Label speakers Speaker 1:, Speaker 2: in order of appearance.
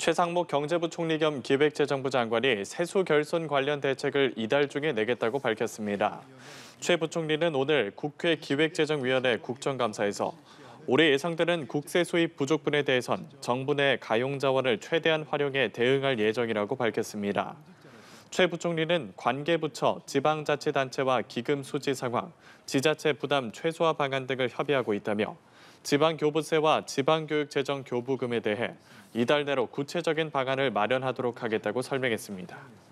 Speaker 1: 최상목 경제부총리 겸 기획재정부 장관이 세수 결손 관련 대책을 이달 중에 내겠다고 밝혔습니다. 최 부총리는 오늘 국회 기획재정위원회 국정감사에서 올해 예상되는 국세 수입 부족분에 대해선 정부 내 가용 자원을 최대한 활용해 대응할 예정이라고 밝혔습니다. 최 부총리는 관계부처, 지방자치단체와 기금 수지 상황, 지자체 부담 최소화 방안 등을 협의하고 있다며 지방교부세와 지방교육재정 교부금에 대해 이달 내로 구체적인 방안을 마련하도록 하겠다고 설명했습니다.